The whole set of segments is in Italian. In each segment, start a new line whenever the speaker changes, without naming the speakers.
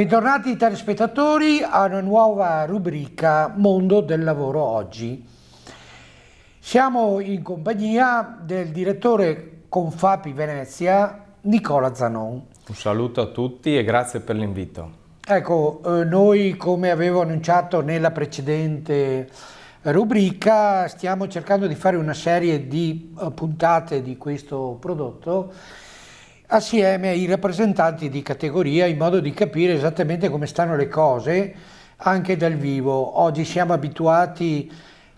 Bentornati telespettatori a una nuova rubrica Mondo del Lavoro Oggi. Siamo in compagnia del direttore Confapi Venezia, Nicola Zanon.
Un saluto a tutti e grazie per l'invito.
Ecco, eh, noi come avevo annunciato nella precedente rubrica stiamo cercando di fare una serie di eh, puntate di questo prodotto assieme ai rappresentanti di categoria in modo di capire esattamente come stanno le cose anche dal vivo. Oggi siamo abituati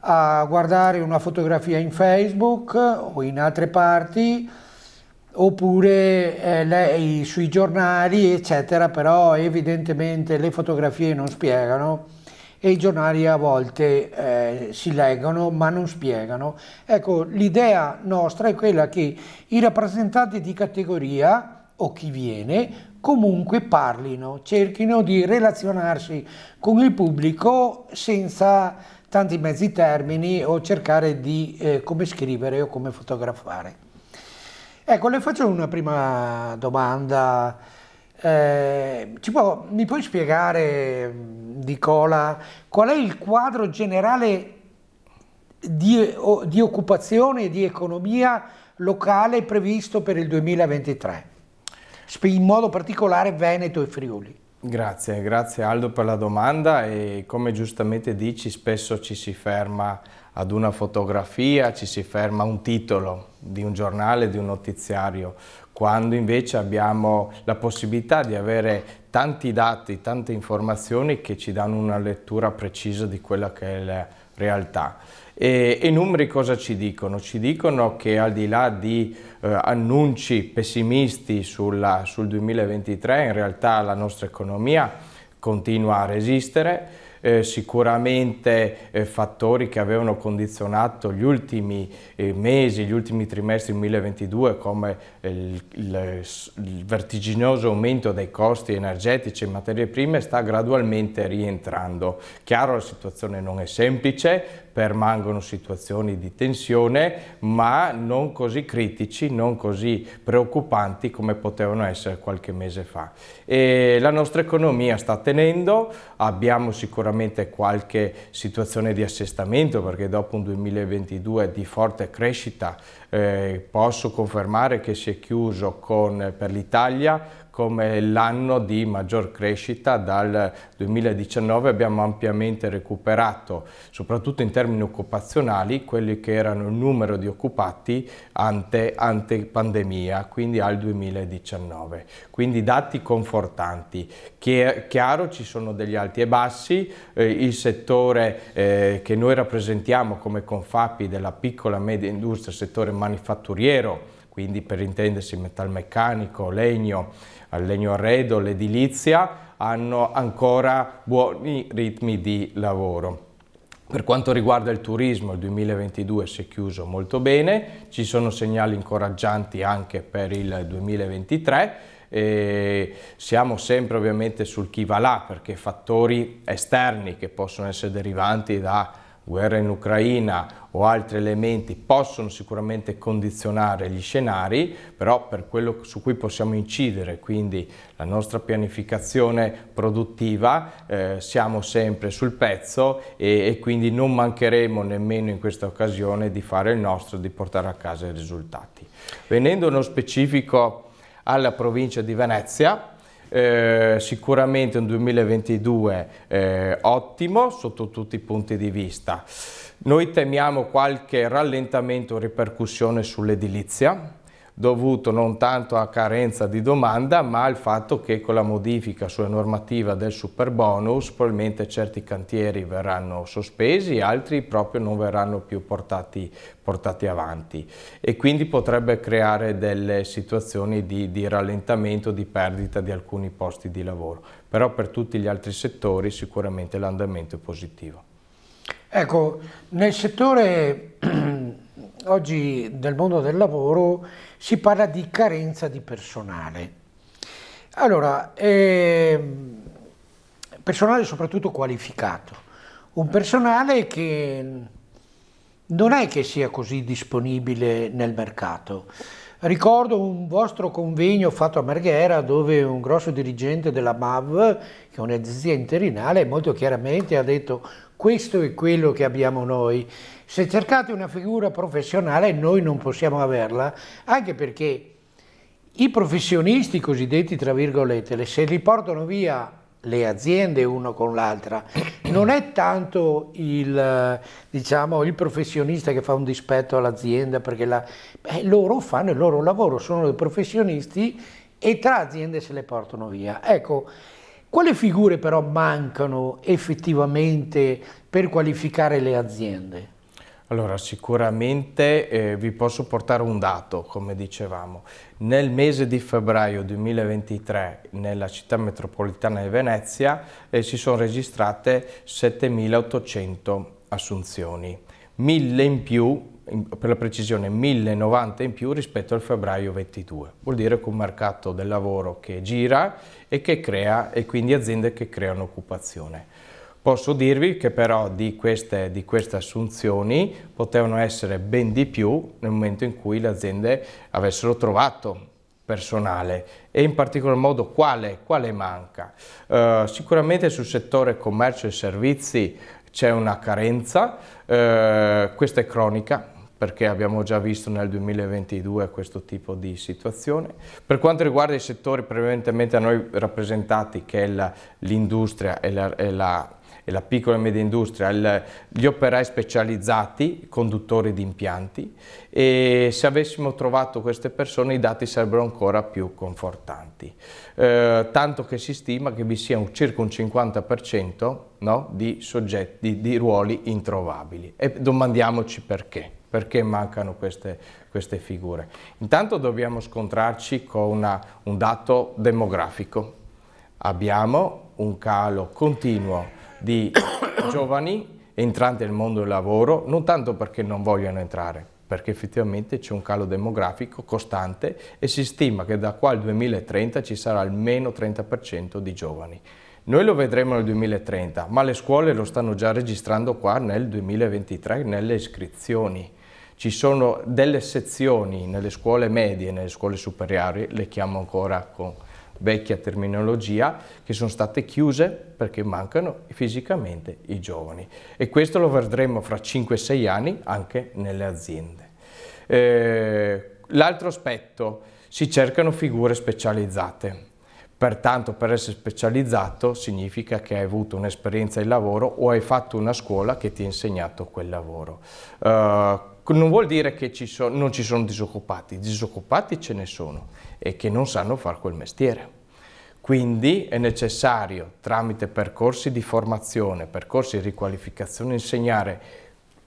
a guardare una fotografia in Facebook o in altre parti oppure eh, lei, sui giornali eccetera, però evidentemente le fotografie non spiegano e i giornali a volte eh, si leggono ma non spiegano. Ecco, l'idea nostra è quella che i rappresentanti di categoria o chi viene comunque parlino, cerchino di relazionarsi con il pubblico senza tanti mezzi termini o cercare di eh, come scrivere o come fotografare. Ecco, le faccio una prima domanda eh, può, mi puoi spiegare, Nicola, qual è il quadro generale di, di occupazione e di economia locale previsto per il 2023? In modo particolare Veneto e Friuli.
Grazie, grazie Aldo per la domanda e come giustamente dici spesso ci si ferma ad una fotografia, ci si ferma a un titolo di un giornale, di un notiziario. Quando invece abbiamo la possibilità di avere tanti dati, tante informazioni che ci danno una lettura precisa di quella che è la realtà. E, I numeri cosa ci dicono? Ci dicono che al di là di eh, annunci pessimisti sulla, sul 2023, in realtà la nostra economia continua a resistere, eh, sicuramente eh, fattori che avevano condizionato gli ultimi eh, mesi, gli ultimi trimestri 2022 come eh, il, il, il, vertiginoso aumento dei costi energetici e materie prime sta gradualmente rientrando. Chiaro la situazione non è semplice, permangono situazioni di tensione, ma non così critici, non così preoccupanti come potevano essere qualche mese fa. E la nostra economia sta tenendo, abbiamo sicuramente qualche situazione di assestamento perché dopo un 2022 di forte crescita eh, posso confermare che si è chiuso con, per l'Italia come l'anno di maggior crescita dal 2019 abbiamo ampiamente recuperato soprattutto in termini occupazionali quelli che erano il numero di occupati ante, ante pandemia quindi al 2019 quindi dati confortanti che chiaro ci sono degli alti e bassi eh, il settore eh, che noi rappresentiamo come Confapi della piccola e media industria settore manifatturiero quindi per intendersi metalmeccanico legno al legno arredo, l'edilizia, hanno ancora buoni ritmi di lavoro. Per quanto riguarda il turismo, il 2022 si è chiuso molto bene, ci sono segnali incoraggianti anche per il 2023, e siamo sempre ovviamente sul chi va là perché fattori esterni che possono essere derivanti da guerra in Ucraina o altri elementi possono sicuramente condizionare gli scenari, però per quello su cui possiamo incidere, quindi la nostra pianificazione produttiva, eh, siamo sempre sul pezzo e, e quindi non mancheremo nemmeno in questa occasione di fare il nostro, di portare a casa i risultati. Venendo nello specifico alla provincia di Venezia, eh, sicuramente un 2022 eh, ottimo sotto tutti i punti di vista. Noi temiamo qualche rallentamento o ripercussione sull'edilizia, dovuto non tanto a carenza di domanda ma al fatto che con la modifica sulla normativa del super bonus probabilmente certi cantieri verranno sospesi, altri proprio non verranno più portati, portati avanti e quindi potrebbe creare delle situazioni di, di rallentamento, di perdita di alcuni posti di lavoro, però per tutti gli altri settori sicuramente l'andamento è positivo.
Ecco, nel settore oggi del mondo del lavoro si parla di carenza di personale. Allora, ehm, personale soprattutto qualificato, un personale che non è che sia così disponibile nel mercato. Ricordo un vostro convegno fatto a Marghera dove un grosso dirigente della MAV, che è un'azienda interinale, molto chiaramente ha detto questo è quello che abbiamo noi. Se cercate una figura professionale noi non possiamo averla, anche perché i professionisti cosiddetti, tra virgolette, se li portano via le aziende uno con l'altra, non è tanto il, diciamo, il, professionista che fa un dispetto all'azienda perché la, beh, loro fanno il loro lavoro, sono dei professionisti e tra aziende se le portano via. Ecco, quali figure però mancano effettivamente per qualificare le aziende?
Allora, sicuramente eh, vi posso portare un dato, come dicevamo. Nel mese di febbraio 2023 nella città metropolitana di Venezia eh, si sono registrate 7.800 assunzioni, 1.000 in più per la precisione 1090 in più rispetto al febbraio 22. Vuol dire che un mercato del lavoro che gira e che crea e quindi aziende che creano occupazione. Posso dirvi che però di queste, di queste, assunzioni potevano essere ben di più nel momento in cui le aziende avessero trovato personale e in particolar modo quale, quale manca. Eh, sicuramente sul settore commercio e servizi c'è una carenza, eh, questa è cronica, perché abbiamo già visto nel 2022 questo tipo di situazione. Per quanto riguarda i settori prevalentemente a noi rappresentati, che è l'industria e la, e la e la piccola e media industria, il, gli operai specializzati, conduttori di impianti e se avessimo trovato queste persone i dati sarebbero ancora più confortanti. Eh, tanto che si stima che vi sia un, circa un 50% no, di, soggetti, di, di ruoli introvabili e domandiamoci perché. Perché mancano queste, queste figure? Intanto dobbiamo scontrarci con una, un dato demografico. Abbiamo un calo continuo di giovani entranti nel mondo del lavoro, non tanto perché non vogliono entrare, perché effettivamente c'è un calo demografico costante e si stima che da qua al 2030 ci sarà almeno 30% di giovani. Noi lo vedremo nel 2030, ma le scuole lo stanno già registrando qua nel 2023 nelle iscrizioni. Ci sono delle sezioni nelle scuole medie, nelle scuole superiori, le chiamo ancora con vecchia terminologia, che sono state chiuse perché mancano fisicamente i giovani. E questo lo vedremo fra 5-6 anni anche nelle aziende. Eh, L'altro aspetto, si cercano figure specializzate. Pertanto per essere specializzato significa che hai avuto un'esperienza di lavoro o hai fatto una scuola che ti ha insegnato quel lavoro. Uh, non vuol dire che ci so, non ci sono disoccupati, disoccupati ce ne sono e che non sanno fare quel mestiere. Quindi è necessario tramite percorsi di formazione, percorsi di riqualificazione, insegnare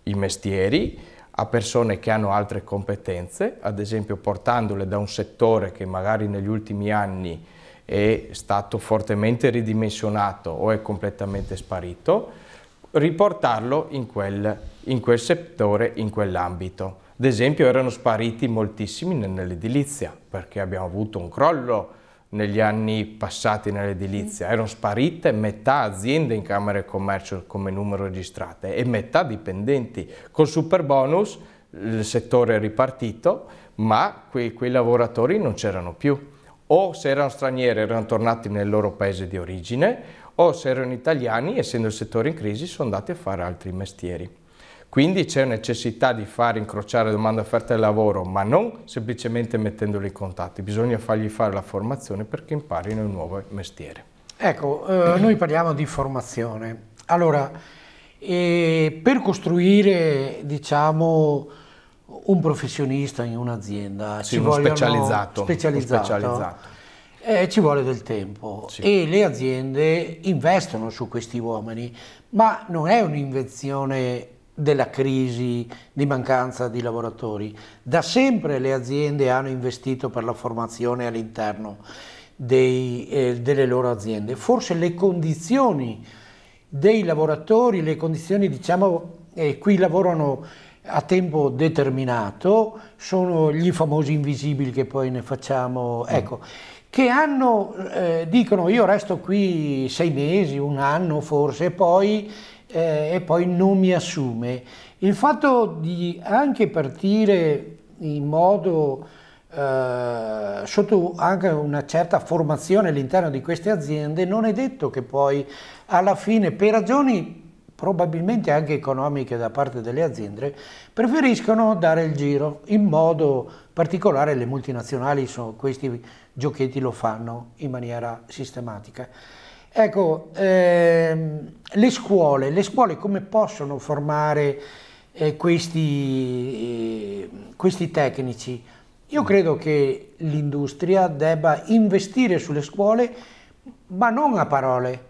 i mestieri a persone che hanno altre competenze, ad esempio portandole da un settore che magari negli ultimi anni è stato fortemente ridimensionato o è completamente sparito, riportarlo in quel in quel settore, in quell'ambito. Ad esempio erano spariti moltissimi nell'edilizia, perché abbiamo avuto un crollo negli anni passati nell'edilizia, mm. erano sparite metà aziende in Camera di Commercio come numero registrate e metà dipendenti. Col super bonus il settore è ripartito, ma quei, quei lavoratori non c'erano più. O se erano stranieri erano tornati nel loro paese di origine, o se erano italiani, essendo il settore in crisi, sono andati a fare altri mestieri. Quindi c'è necessità di far incrociare domanda e offerta di lavoro, ma non semplicemente mettendoli in contatto. bisogna fargli fare la formazione perché imparino il nuovo mestiere.
Ecco, eh, noi parliamo di formazione. Allora, eh, per costruire, diciamo, un professionista in un'azienda, sì, uno specializzato, specializzato, uno specializzato. Eh, ci vuole del tempo sì. e le aziende investono su questi uomini, ma non è un'invenzione della crisi, di mancanza di lavoratori. Da sempre le aziende hanno investito per la formazione all'interno eh, delle loro aziende. Forse le condizioni dei lavoratori, le condizioni diciamo, eh, qui lavorano a tempo determinato, sono gli famosi invisibili che poi ne facciamo, mm. ecco, che hanno, eh, dicono io resto qui sei mesi, un anno forse, poi eh, e poi non mi assume. Il fatto di anche partire in modo eh, sotto anche una certa formazione all'interno di queste aziende non è detto che poi alla fine per ragioni probabilmente anche economiche da parte delle aziende, preferiscono dare il giro, in modo particolare le multinazionali, so, questi giochetti lo fanno in maniera sistematica. Ecco, ehm, le, scuole, le scuole come possono formare eh, questi, eh, questi tecnici? Io mm. credo che l'industria debba investire sulle scuole, ma non a parole,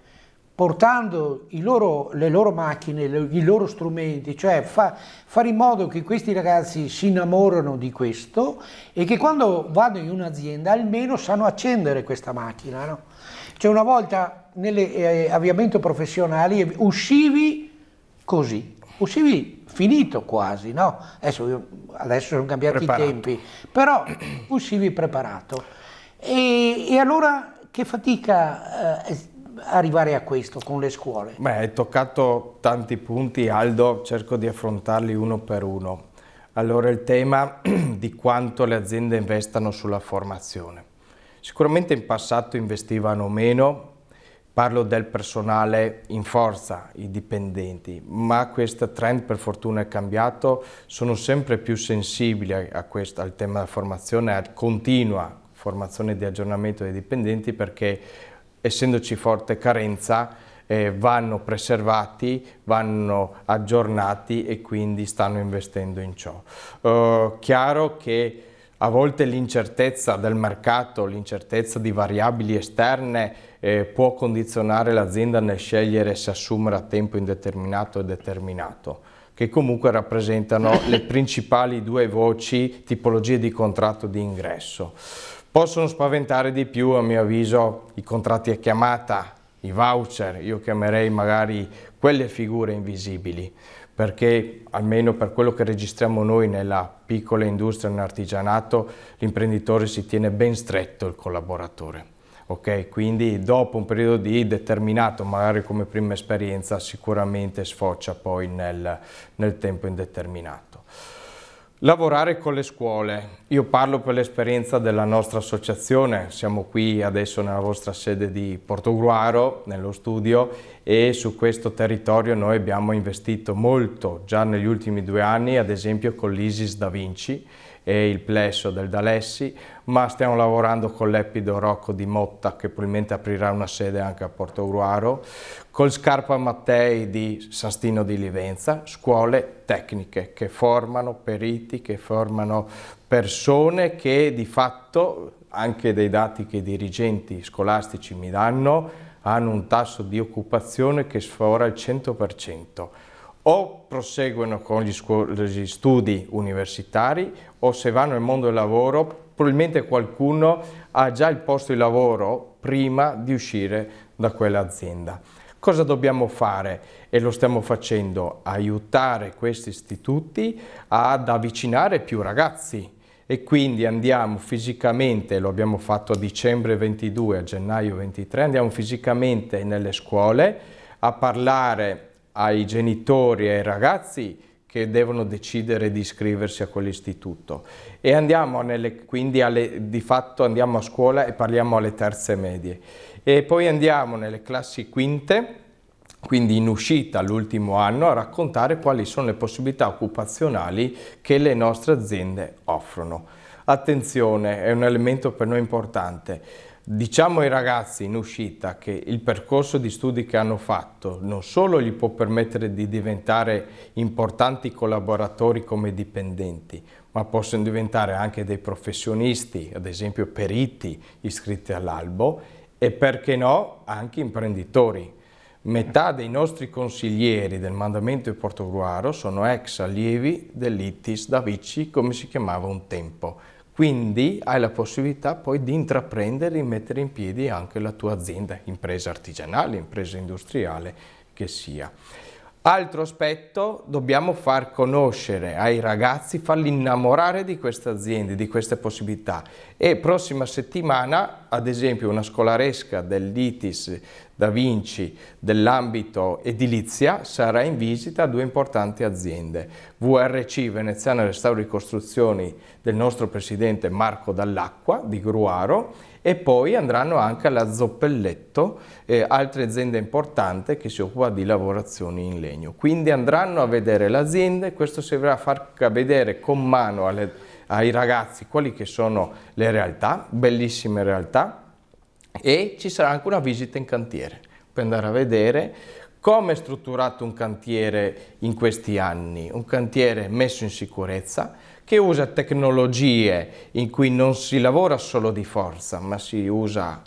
portando loro, le loro macchine, le, i loro strumenti, cioè fa, fare in modo che questi ragazzi si innamorano di questo e che quando vanno in un'azienda almeno sanno accendere questa macchina. No? Cioè una volta nell'avviamento eh, professionale uscivi così, uscivi finito quasi, no? Adesso, adesso sono cambiati preparato. i tempi, però uscivi preparato. E, e allora che fatica eh, arrivare a questo con le scuole?
Beh, hai toccato tanti punti, Aldo, cerco di affrontarli uno per uno. Allora il tema di quanto le aziende investano sulla formazione. Sicuramente in passato investivano meno, Parlo del personale in forza, i dipendenti, ma questo trend per fortuna è cambiato, sono sempre più sensibili questo, al tema della formazione, a continua formazione di aggiornamento dei dipendenti perché essendoci forte carenza eh, vanno preservati, vanno aggiornati e quindi stanno investendo in ciò. Eh, chiaro che a volte l'incertezza del mercato, l'incertezza di variabili esterne eh, può condizionare l'azienda nel scegliere se assumere a tempo indeterminato o determinato che comunque rappresentano le principali due voci tipologie di contratto di ingresso. Possono spaventare di più, a mio avviso, i contratti a chiamata, i voucher, io chiamerei magari quelle figure invisibili, perché almeno per quello che registriamo noi nella piccola industria, nell'artigianato, l'imprenditore si tiene ben stretto il collaboratore. Okay, quindi dopo un periodo di determinato, magari come prima esperienza, sicuramente sfocia poi nel, nel tempo indeterminato. Lavorare con le scuole. Io parlo per l'esperienza della nostra associazione, siamo qui adesso nella vostra sede di Portogruaro, nello studio, e su questo territorio noi abbiamo investito molto già negli ultimi due anni, ad esempio con l'ISIS Da Vinci, e il plesso del D'Alessi, ma stiamo lavorando con l'Epido Rocco di Motta che probabilmente aprirà una sede anche a Porto Uruaro, col Scarpa Mattei di San di Livenza, scuole tecniche che formano periti, che formano persone che di fatto, anche dei dati che i dirigenti scolastici mi danno, hanno un tasso di occupazione che sfora il 100% o proseguono con gli, gli studi universitari o se vanno nel mondo del lavoro probabilmente qualcuno ha già il posto di lavoro prima di uscire da quell'azienda. Cosa dobbiamo fare? E lo stiamo facendo, aiutare questi istituti ad avvicinare più ragazzi e quindi andiamo fisicamente, lo abbiamo fatto a dicembre 22, a gennaio 23, andiamo fisicamente nelle scuole a parlare ai genitori ai ragazzi che devono decidere di iscriversi a quell'istituto. E andiamo nelle, quindi alle, di fatto andiamo a scuola e parliamo alle terze medie. E poi andiamo nelle classi quinte, quindi in uscita l'ultimo anno, a raccontare quali sono le possibilità occupazionali che le nostre aziende offrono. Attenzione, è un elemento per noi importante. Diciamo ai ragazzi in uscita che il percorso di studi che hanno fatto non solo gli può permettere di diventare importanti collaboratori come dipendenti, ma possono diventare anche dei professionisti, ad esempio periti iscritti all'albo e perché no anche imprenditori. Metà dei nostri consiglieri del mandamento di Portogruaro sono ex allievi dell'ITIS da Vici, come si chiamava un tempo. Quindi hai la possibilità poi di intraprendere e mettere in piedi anche la tua azienda, impresa artigianale, impresa industriale che sia. Altro aspetto, dobbiamo far conoscere ai ragazzi, farli innamorare di queste aziende, di queste possibilità e prossima settimana, ad esempio, una scolaresca dell'ITIS Da Vinci dell'ambito edilizia sarà in visita a due importanti aziende, VRC Veneziana Restauro e Costruzioni del nostro presidente Marco Dall'Acqua di Gruaro e poi andranno anche alla Zoppelletto, eh, altra azienda importante che si occupa di lavorazioni in legno. Quindi andranno a vedere l'azienda e questo servirà a far vedere con mano alle, ai ragazzi quali che sono le realtà, bellissime realtà, e ci sarà anche una visita in cantiere per andare a vedere come è strutturato un cantiere in questi anni, un cantiere messo in sicurezza, che usa tecnologie in cui non si lavora solo di forza, ma si usa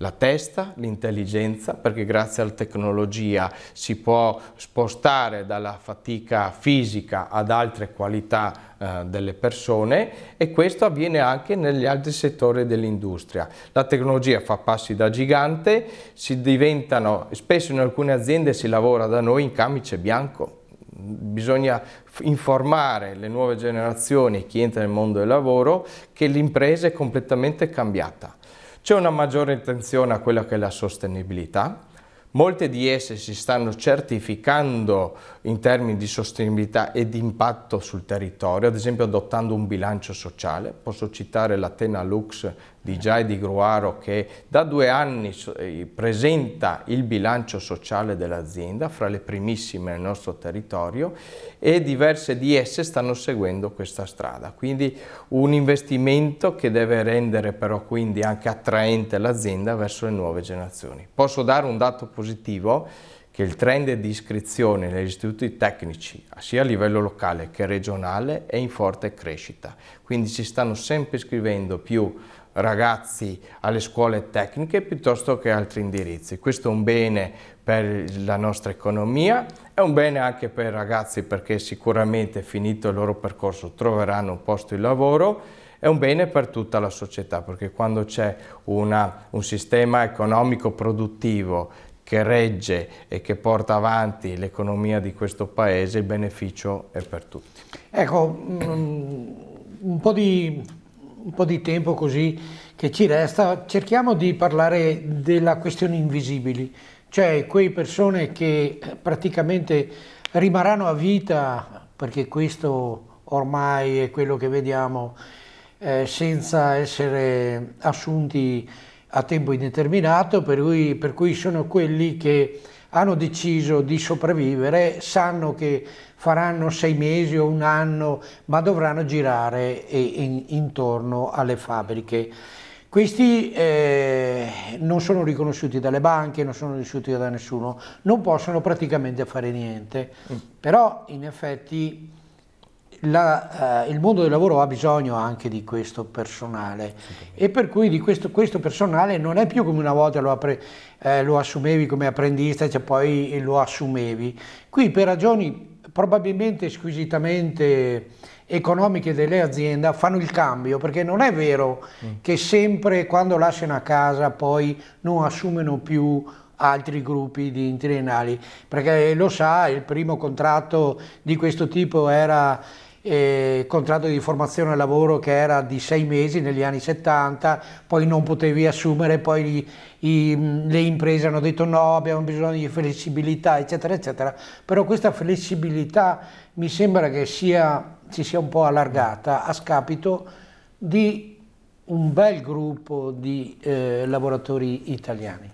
la testa, l'intelligenza, perché grazie alla tecnologia si può spostare dalla fatica fisica ad altre qualità eh, delle persone e questo avviene anche negli altri settori dell'industria. La tecnologia fa passi da gigante, si diventano, spesso in alcune aziende si lavora da noi in camice bianco, bisogna informare le nuove generazioni, chi entra nel mondo del lavoro, che l'impresa è completamente cambiata. C'è una maggiore attenzione a quella che è la sostenibilità, molte di esse si stanno certificando in termini di sostenibilità e di impatto sul territorio, ad esempio adottando un bilancio sociale. Posso citare l'Atena Lux di Giai di Gruaro che da due anni eh, presenta il bilancio sociale dell'azienda, fra le primissime nel nostro territorio, e diverse di esse stanno seguendo questa strada. Quindi un investimento che deve rendere però quindi anche attraente l'azienda verso le nuove generazioni. Posso dare un dato positivo? che il trend di iscrizione negli istituti tecnici sia a livello locale che regionale è in forte crescita, quindi si stanno sempre iscrivendo più ragazzi alle scuole tecniche piuttosto che altri indirizzi. Questo è un bene per la nostra economia, è un bene anche per i ragazzi perché sicuramente finito il loro percorso troveranno un posto di lavoro è un bene per tutta la società perché quando c'è un sistema economico produttivo che regge e che porta avanti l'economia di questo paese, il beneficio è per tutti.
Ecco, mm, un po' di, un po di tempo così che ci resta, cerchiamo di parlare della questione invisibili, cioè quelle persone che praticamente rimarranno a vita, perché questo ormai è quello che vediamo, eh, senza essere assunti a tempo indeterminato, per cui, per cui sono quelli che hanno deciso di sopravvivere, sanno che faranno sei mesi o un anno, ma dovranno girare in, intorno alle fabbriche. Questi eh, non sono riconosciuti dalle banche, non sono riconosciuti da nessuno, non possono praticamente fare niente, mm. però in effetti la, eh, il mondo del lavoro ha bisogno anche di questo personale e per cui questo, questo, personale non è più come una volta lo, appre, eh, lo assumevi come apprendista cioè poi lo assumevi. Qui per ragioni probabilmente squisitamente economiche delle aziende fanno il cambio perché non è vero mm. che sempre quando lasciano a casa poi non assumono più altri gruppi di interinali perché lo sa il primo contratto di questo tipo era eh, contratto di formazione lavoro che era di sei mesi negli anni 70, poi non potevi assumere, poi i, i, mm, le imprese hanno detto no, abbiamo bisogno di flessibilità, eccetera, eccetera. Però questa flessibilità mi sembra che sia, si sia un po' allargata a scapito di un bel gruppo di eh, lavoratori italiani.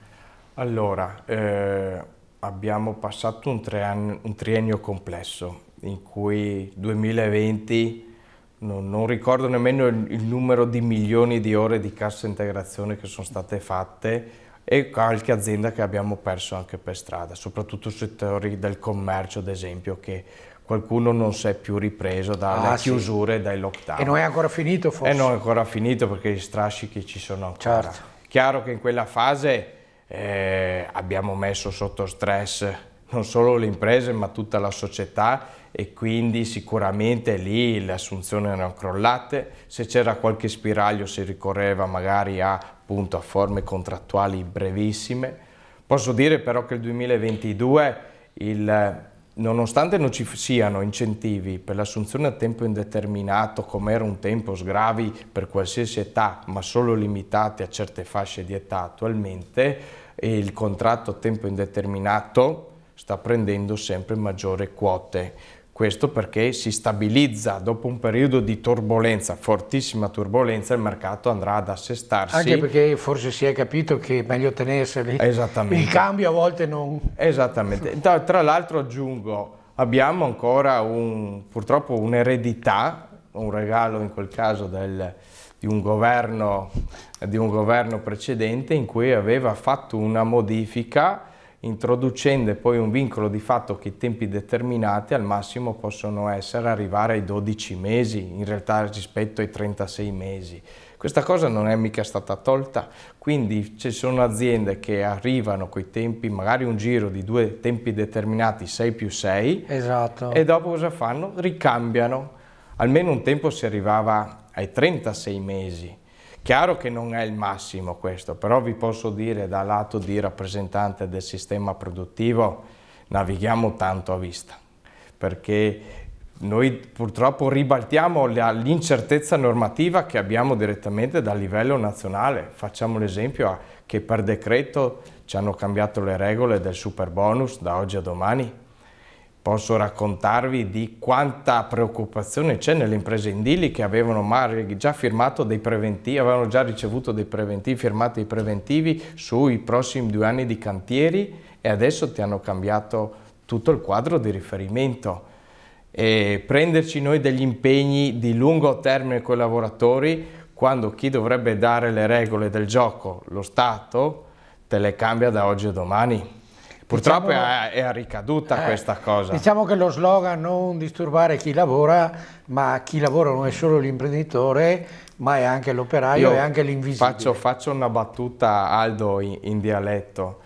Allora, eh, abbiamo passato un, triennio, un triennio complesso in cui 2020 non, non ricordo nemmeno il, il, numero di milioni di ore di cassa integrazione che sono state fatte e qualche azienda che abbiamo perso anche per strada, soprattutto settori del commercio ad esempio che qualcuno non si è più ripreso dalle ah, chiusure, sì. dai lockdown. E non è ancora finito forse? E non è ancora finito perché gli strascichi ci sono ancora. Certo. Chiaro che in quella fase eh, abbiamo messo sotto stress non solo le imprese ma tutta la società e quindi sicuramente lì le assunzioni erano crollate, se c'era qualche spiraglio si ricorreva magari a, appunto, a forme contrattuali brevissime. Posso dire però che il 2022 il nonostante non ci siano incentivi per l'assunzione a tempo indeterminato, come era un tempo sgravi per qualsiasi età, ma solo limitati a certe fasce di età attualmente, il contratto a tempo indeterminato sta prendendo sempre maggiore quote. Questo perché si stabilizza dopo un periodo di turbolenza, fortissima turbolenza, il mercato andrà ad assestarsi. Anche perché
forse si è capito che è meglio tenerseli. Esattamente. Il
cambio a volte non... Esattamente. Tra, tra l'altro aggiungo, abbiamo ancora un, purtroppo un'eredità, un regalo in quel caso del, di, un governo, di un governo precedente in cui aveva fatto una modifica introducendo poi un vincolo di fatto che i tempi determinati al massimo possono essere arrivare ai 12 mesi, in realtà rispetto ai 36 mesi. Questa cosa non è mica stata tolta, quindi ci sono aziende che arrivano con i tempi, magari un giro di due tempi determinati, 6 più 6,
esatto. e
dopo cosa fanno? Ricambiano. Almeno un tempo si arrivava ai 36 mesi, Chiaro che non è il massimo questo, però vi posso dire da lato di rappresentante del sistema produttivo navighiamo tanto a vista, perché noi purtroppo ribaltiamo l'incertezza normativa che abbiamo direttamente dal livello nazionale. Facciamo l'esempio che per decreto ci hanno cambiato le regole del super bonus da oggi a domani posso raccontarvi di quanta preoccupazione c'è nelle imprese indili che avevano già firmato dei preventivi, avevano già ricevuto dei preventivi, firmato dei preventivi sui prossimi due anni di cantieri e adesso ti hanno cambiato tutto il quadro di riferimento. E prenderci noi degli impegni di lungo termine con i lavoratori quando chi dovrebbe dare le regole del gioco, lo Stato, te le cambia da oggi a domani. Purtroppo diciamo, è a ricaduta eh, questa cosa. Diciamo
che lo slogan non disturbare chi lavora, ma chi lavora non è solo l'imprenditore, ma è anche l'operaio e anche
l'invisibile. Faccio, faccio, una battuta, Aldo, in, in, dialetto.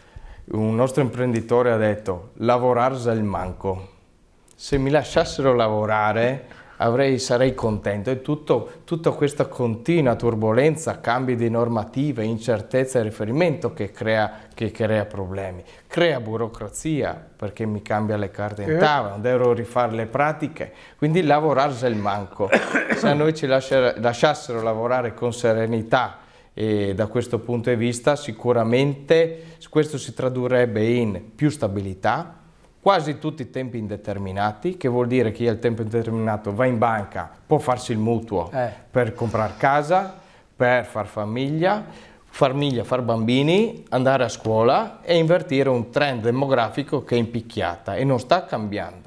Un nostro imprenditore ha detto, lavorarsi è il manco. Se mi lasciassero lavorare avrei, sarei contento. E tutto, tutta questa continua turbolenza, cambi di normativa, incertezza e riferimento che crea, che crea problemi. Crea burocrazia perché mi cambia le carte in eh. tavola, non devo rifare le pratiche. Quindi lavorarsi il manco. Se a noi ci lasciassero lavorare con serenità, e da questo punto di vista sicuramente questo si tradurrebbe in più stabilità, quasi tutti i tempi indeterminati, che vuol dire che chi ha il tempo indeterminato va in banca, può farsi il mutuo eh. per comprare casa, per far famiglia, famiglia, far bambini, andare a scuola e invertire un trend demografico che è in picchiata e non sta cambiando.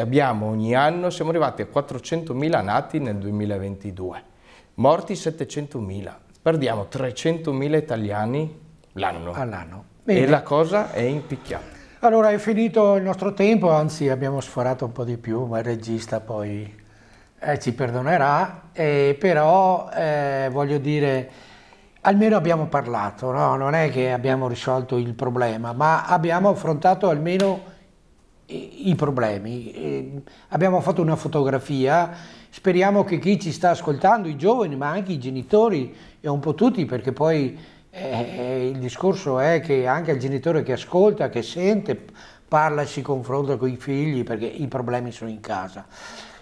Abbiamo ogni anno, siamo arrivati a 400.000 nati nel 2022, morti 700.000, perdiamo 300.000 italiani l'anno. All'anno. E la cosa è in picchiata.
Allora è finito il nostro tempo, anzi abbiamo sforato un po' di più, ma il regista poi eh, ci perdonerà, eh, però eh, voglio dire, almeno abbiamo parlato, no? non è che abbiamo risolto il problema, ma abbiamo affrontato almeno i, i problemi, eh, abbiamo fatto una fotografia, speriamo che chi ci sta ascoltando, i giovani, ma anche i genitori e un po' tutti, perché poi eh, eh, il discorso è che anche il genitore che ascolta, che sente, parla e si confronta con i figli perché i problemi sono in casa.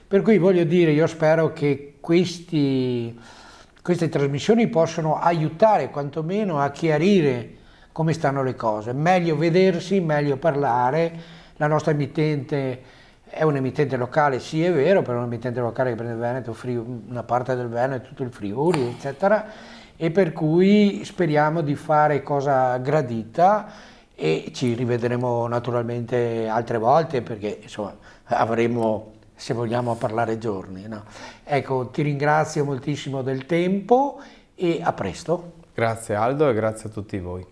Per cui voglio dire, io spero che questi, queste trasmissioni possano aiutare quantomeno a chiarire come stanno le cose. Meglio vedersi, meglio parlare. La nostra emittente è un'emittente locale, sì è vero, però è un'emittente locale che prende Veneto, una parte del Veneto, tutto il Friuli, eccetera e per cui speriamo di fare cosa gradita e ci rivedremo naturalmente altre volte perché insomma avremo se vogliamo parlare giorni. No? Ecco, ti ringrazio moltissimo del tempo e a presto. Grazie Aldo e grazie a tutti voi.